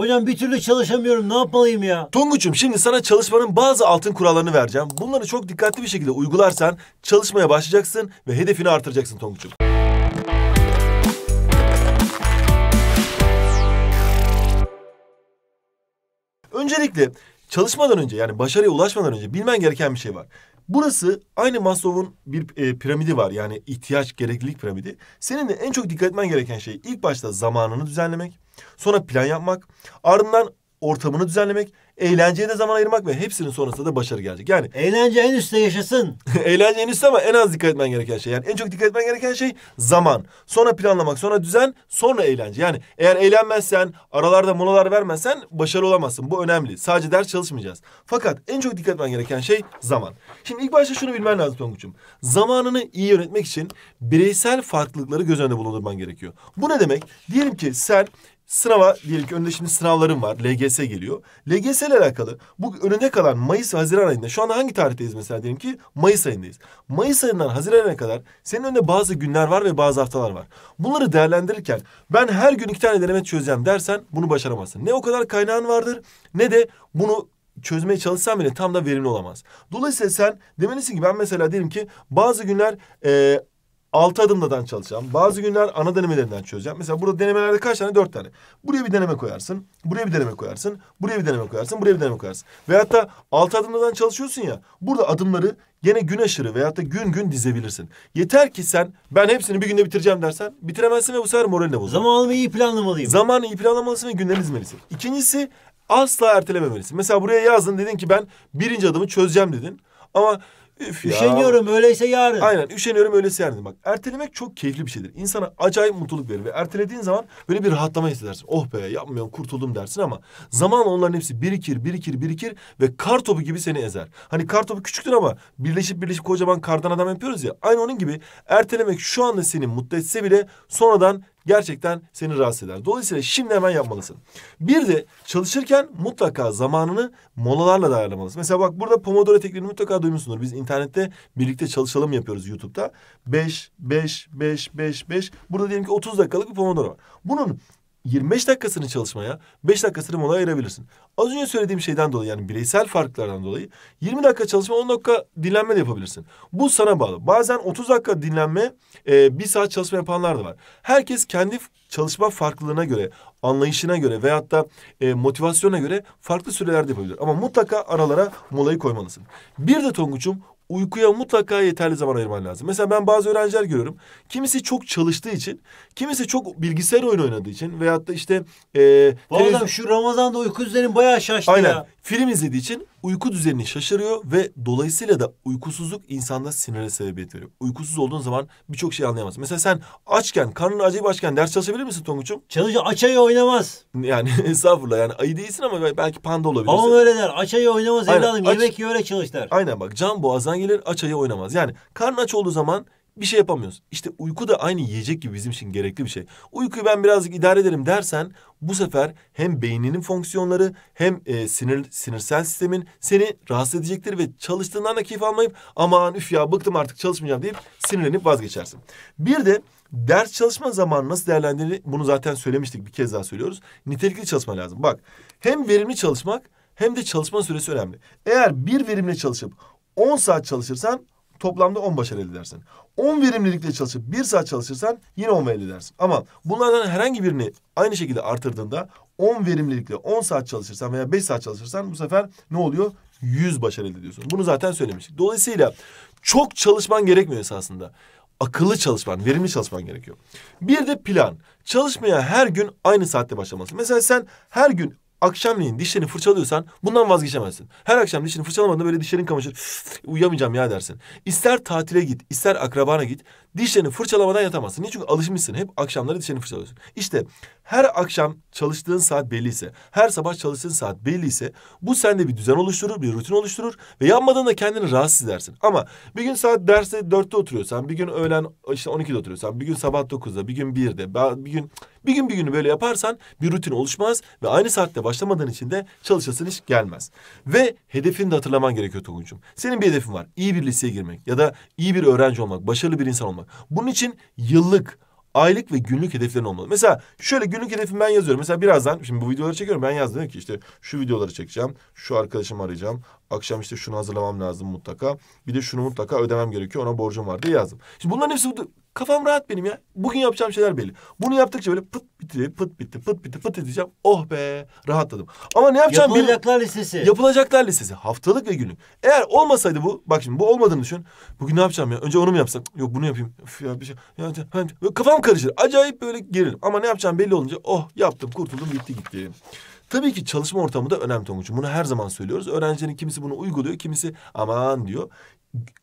Hocam bir türlü çalışamıyorum. Ne yapmalıyım ya? Tonguç'um şimdi sana çalışmanın bazı altın kurallarını vereceğim. Bunları çok dikkatli bir şekilde uygularsan çalışmaya başlayacaksın ve hedefini artıracaksın Tonguç'um. Öncelikle çalışmadan önce yani başarıya ulaşmadan önce bilmen gereken bir şey var. Burası aynı Maslow'un bir e, piramidi var yani ihtiyaç gereklilik piramidi. Senin de en çok dikkat etmen gereken şey ilk başta zamanını düzenlemek. Sonra plan yapmak. Ardından ortamını düzenlemek, eğlenceye de zaman ayırmak ve hepsinin sonrasında da başarı gelecek. Yani eğlence en üstte yaşasın. eğlence en üstte ama en az dikkat etmen gereken şey. Yani en çok dikkat etmen gereken şey zaman. Sonra planlamak, sonra düzen, sonra eğlence. Yani eğer eğlenmezsen, aralarda molalar vermezsen başarı olamazsın. Bu önemli. Sadece ders çalışmayacağız. Fakat en çok dikkat etmen gereken şey zaman. Şimdi ilk başta şunu bilmen lazım Tonguç'um. Zamanını iyi yönetmek için bireysel farklılıkları göz önünde bulundurman gerekiyor. Bu ne demek? Diyelim ki sen sınava diyelim ki önünde şimdi sınavlarım var. LGS geliyor. LGS ile alakalı bu önünde kalan Mayıs ve Haziran ayında şu anda hangi tarihteyiz mesela diyelim ki Mayıs ayındayız. Mayıs ayından Haziran ayına kadar senin önünde bazı günler var ve bazı haftalar var. Bunları değerlendirirken ben her gün iki tane deneme çözeceğim dersen bunu başaramazsın. Ne o kadar kaynağın vardır ne de bunu çözmeye çalışsan bile tam da verimli olamaz. Dolayısıyla sen demelisin ki ben mesela diyelim ki bazı günler e, altı adımdan çalışacağım. Bazı günler ana denemelerinden çözeceğim. Mesela burada denemelerde kaç tane? Dört tane. Buraya bir deneme koyarsın. Buraya bir deneme koyarsın. Buraya bir deneme koyarsın. Buraya bir deneme koyarsın. Veyahut da altı adımdan çalışıyorsun ya. Burada adımları gene gün aşırı veyahut da gün gün dizebilirsin. Yeter ki sen ben hepsini bir günde bitireceğim dersen bitiremezsin ve bu sefer moralini bozulur. Zamanımı iyi planlamalıyım. Zamanı iyi planlamalısın ve günlerini izmelisin. İkincisi asla ertelememelisin. Mesela buraya yazdın dedin ki ben birinci adımı çözeceğim dedin. Ama Üf üşeniyorum öyleyse yarın. Aynen üşeniyorum öyleyse yarın. Bak ertelemek çok keyifli bir şeydir. İnsana acayip mutluluk verir. Ve ertelediğin zaman böyle bir rahatlama hissedersin. Oh be yapmıyorum kurtuldum dersin ama zamanla onların hepsi birikir birikir birikir ve kar topu gibi seni ezer. Hani kar topu küçüktür ama birleşip birleşip kocaman kardan adam yapıyoruz ya. Aynı onun gibi ertelemek şu anda seni mutlu etse bile sonradan gerçekten seni rahatsız eder. Dolayısıyla şimdi hemen yapmalısın. Bir de çalışırken mutlaka zamanını molalarla da ayarlamalısın. Mesela bak burada Pomodoro tekniğini mutlaka duymuşsundur. Biz internette birlikte çalışalım yapıyoruz YouTube'da. beş beş beş beş beş. Burada diyelim ki 30 dakikalık bir Pomodoro var. Bunun 25 dakikasını çalışmaya, 5 dakikasını mola ayırabilirsin. Az önce söylediğim şeyden dolayı yani bireysel farklardan dolayı 20 dakika çalışma 10 dakika dinlenme de yapabilirsin. Bu sana bağlı. Bazen 30 dakika dinlenme, e, 1 saat çalışma yapanlar da var. Herkes kendi çalışma farklılığına göre, anlayışına göre veyahut da e, motivasyona göre farklı sürelerde yapabilir. Ama mutlaka aralara molayı koymalısın. Bir de Tonguç'um uykuya mutlaka yeterli zaman ayırman lazım. Mesela ben bazı öğrenciler görüyorum. Kimisi çok çalıştığı için, kimisi çok bilgisayar oyunu oynadığı için veyahut da işte... E, Vallahi televizyon... şu Ramazan'da uyku düzenim bayağı şaştı Aynen. ya. Film izlediği için uyku düzenini şaşırıyor ve dolayısıyla da uykusuzluk insanda sinire sebebiyet veriyor. Uykusuz olduğun zaman birçok şey anlayamaz. Mesela sen açken, karnın acayip açken ders çalışabilir misin Tonguç'um? Çalışır, aç ayı oynamaz. Yani estağfurullah yani ayı değilsin ama belki panda olabilirsin. Ama öyle der, aç ayı oynamaz evladım, aç... yemek yiyor öyle çalış der. Aynen bak, can boğazdan gelir, aç ayı oynamaz. Yani karnın aç olduğu zaman bir şey yapamıyoruz. İşte uyku da aynı yiyecek gibi bizim için gerekli bir şey. Uykuyu ben birazcık idare ederim dersen bu sefer hem beyninin fonksiyonları hem e, sinir sinirsel sistemin seni rahatsız edecektir ve çalıştığından da keyif almayıp aman üf ya bıktım artık çalışmayacağım deyip sinirlenip vazgeçersin. Bir de ders çalışma zamanı nasıl değerlendirilir? bunu zaten söylemiştik bir kez daha söylüyoruz. Nitelikli çalışma lazım. Bak hem verimli çalışmak hem de çalışma süresi önemli. Eğer bir verimle çalışıp 10 saat çalışırsan toplamda 10 başarı elde edersin. 10 verimlilikle çalışıp 1 saat çalışırsan yine 10 elde edersin. Ama bunlardan herhangi birini aynı şekilde artırdığında 10 verimlilikle 10 saat çalışırsan veya 5 saat çalışırsan bu sefer ne oluyor? 100 başarı elde ediyorsun. Bunu zaten söylemiştik. Dolayısıyla çok çalışman gerekmiyor esasında. Akıllı çalışman, verimli çalışman gerekiyor. Bir de plan. Çalışmaya her gün aynı saatte başlaması. Mesela sen her gün akşamleyin dişlerini fırçalıyorsan bundan vazgeçemezsin. Her akşam dişini fırçalamadığında böyle dişlerin kamaşır. Uyuyamayacağım ya dersin. İster tatile git, ister akrabana git. Dişlerini fırçalamadan yatamazsın. Niye? Çünkü alışmışsın. Hep akşamları dişlerini fırçalıyorsun. İşte her akşam çalıştığın saat belliyse, her sabah çalıştığın saat belliyse bu sende bir düzen oluşturur, bir rutin oluşturur ve yapmadan da kendini rahatsız edersin. Ama bir gün saat derste dörtte oturuyorsan, bir gün öğlen işte on ikide oturuyorsan, bir gün sabah dokuzda, bir gün birde, bir gün bir gün bir günü böyle yaparsan bir rutin oluşmaz ve aynı saatte başlamadığın için de çalışasın hiç gelmez. Ve hedefini de hatırlaman gerekiyor Toguncuğum. Senin bir hedefin var. İyi bir liseye girmek ya da iyi bir öğrenci olmak, başarılı bir insan olmak. Bunun için yıllık, aylık ve günlük hedeflerin olmalı. Mesela şöyle günlük hedefimi ben yazıyorum. Mesela birazdan şimdi bu videoları çekiyorum. Ben yazdım ki işte şu videoları çekeceğim. Şu arkadaşımı arayacağım. Akşam işte şunu hazırlamam lazım mutlaka. Bir de şunu mutlaka ödemem gerekiyor. Ona borcum var diye yazdım. Şimdi bunların hepsi Kafam rahat benim ya. Bugün yapacağım şeyler belli. Bunu yaptıkça böyle pıt bitti, pıt bitti, pıt bitti, pıt edeceğim. Oh be, rahatladım. Ama ne yapacağım Yapılacaklar bir... listesi. Yapılacaklar listesi. Haftalık ve günlük. Eğer olmasaydı bu, bak şimdi bu olmadığını düşün. Bugün ne yapacağım ya? Önce onu mu yapsak? Yok bunu yapayım. Üf ya bir şey. Ya, ya, kafam karışır. Acayip böyle gerilim. Ama ne yapacağım belli olunca oh yaptım, kurtuldum, bitti gitti. Tabii ki çalışma ortamı da önemli Tonguç'um. Bunu her zaman söylüyoruz. Öğrencilerin kimisi bunu uyguluyor, kimisi aman diyor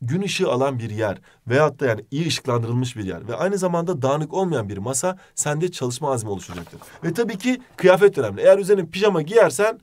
gün ışığı alan bir yer veyahut da yani iyi ışıklandırılmış bir yer ve aynı zamanda dağınık olmayan bir masa sende çalışma azmi oluşacaktır. Ve tabii ki kıyafet önemli. Eğer üzerine pijama giyersen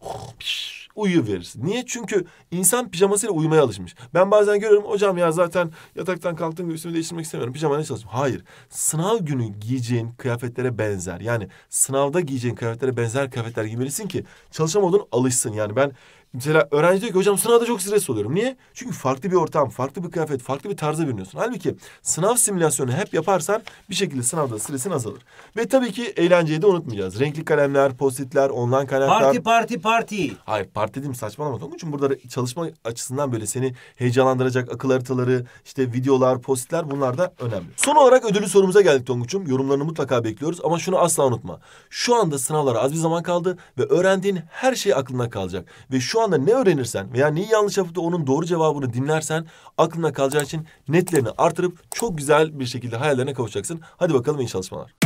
oh, piş, uyuverirsin. Niye? Çünkü insan pijamasıyla uyumaya alışmış. Ben bazen görüyorum hocam ya zaten yataktan kalktığım gibi değiştirmek istemiyorum. pijama ne çalışayım. Hayır. Sınav günü giyeceğin kıyafetlere benzer. Yani sınavda giyeceğin kıyafetlere benzer kıyafetler giymelisin ki çalışamadığın alışsın. Yani ben Mesela öğrenci diyor ki hocam sınavda çok stres oluyorum. Niye? Çünkü farklı bir ortam, farklı bir kıyafet, farklı bir tarza bürünüyorsun. Halbuki sınav simülasyonu hep yaparsan bir şekilde sınavda stresin azalır. Ve tabii ki eğlenceyi de unutmayacağız. Renkli kalemler, postitler, online kaynaklar. Parti parti parti. Hayır parti dedim saçmalama Tonguç'um. Burada çalışma açısından böyle seni heyecanlandıracak akıl haritaları, işte videolar, postitler bunlar da önemli. Son olarak ödülü sorumuza geldik Tonguç'um. Yorumlarını mutlaka bekliyoruz ama şunu asla unutma. Şu anda sınavlara az bir zaman kaldı ve öğrendiğin her şey aklına kalacak. Ve şu anda ne öğrenirsen veya neyi yanlış yaptı onun doğru cevabını dinlersen aklına kalacağı için netlerini artırıp çok güzel bir şekilde hayallerine kavuşacaksın. Hadi bakalım iyi çalışmalar.